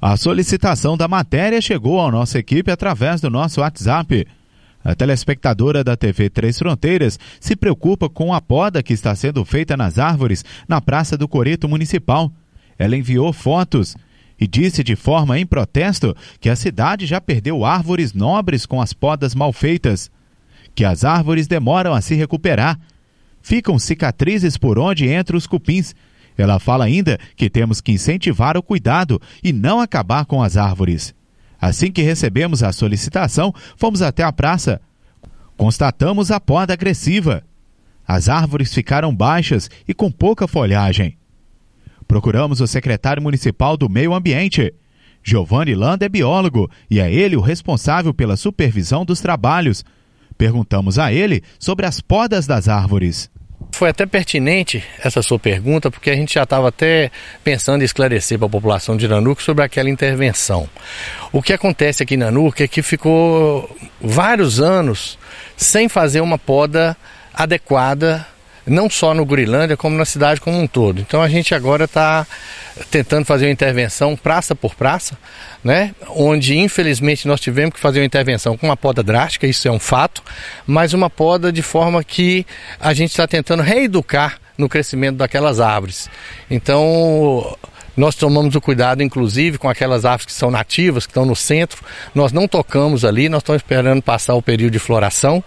A solicitação da matéria chegou à nossa equipe através do nosso WhatsApp. A telespectadora da TV Três Fronteiras se preocupa com a poda que está sendo feita nas árvores na Praça do Coreto Municipal. Ela enviou fotos e disse de forma em protesto que a cidade já perdeu árvores nobres com as podas mal feitas, que as árvores demoram a se recuperar, ficam cicatrizes por onde entram os cupins ela fala ainda que temos que incentivar o cuidado e não acabar com as árvores. Assim que recebemos a solicitação, fomos até a praça. Constatamos a poda agressiva. As árvores ficaram baixas e com pouca folhagem. Procuramos o secretário municipal do Meio Ambiente. Giovanni Landa é biólogo e é ele o responsável pela supervisão dos trabalhos. Perguntamos a ele sobre as podas das árvores. Foi até pertinente essa sua pergunta, porque a gente já estava até pensando em esclarecer para a população de Nanuque sobre aquela intervenção. O que acontece aqui em Nanuque é que ficou vários anos sem fazer uma poda adequada não só no Gurilândia, como na cidade como um todo. Então a gente agora está tentando fazer uma intervenção praça por praça, né? onde infelizmente nós tivemos que fazer uma intervenção com uma poda drástica, isso é um fato, mas uma poda de forma que a gente está tentando reeducar no crescimento daquelas árvores. Então nós tomamos o cuidado, inclusive, com aquelas árvores que são nativas, que estão no centro. Nós não tocamos ali, nós estamos esperando passar o período de floração.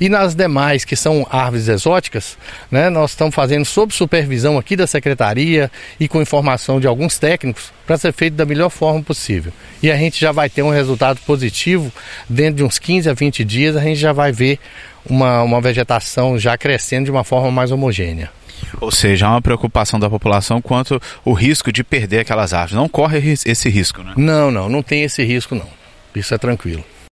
E nas demais, que são árvores exóticas, né, nós estamos fazendo sob supervisão aqui da secretaria e com informação de alguns técnicos para ser feito da melhor forma possível. E a gente já vai ter um resultado positivo dentro de uns 15 a 20 dias, a gente já vai ver uma, uma vegetação já crescendo de uma forma mais homogênea. Ou seja, há uma preocupação da população quanto o risco de perder aquelas árvores. Não corre esse risco, né? Não, não, não tem esse risco não. Isso é tranquilo.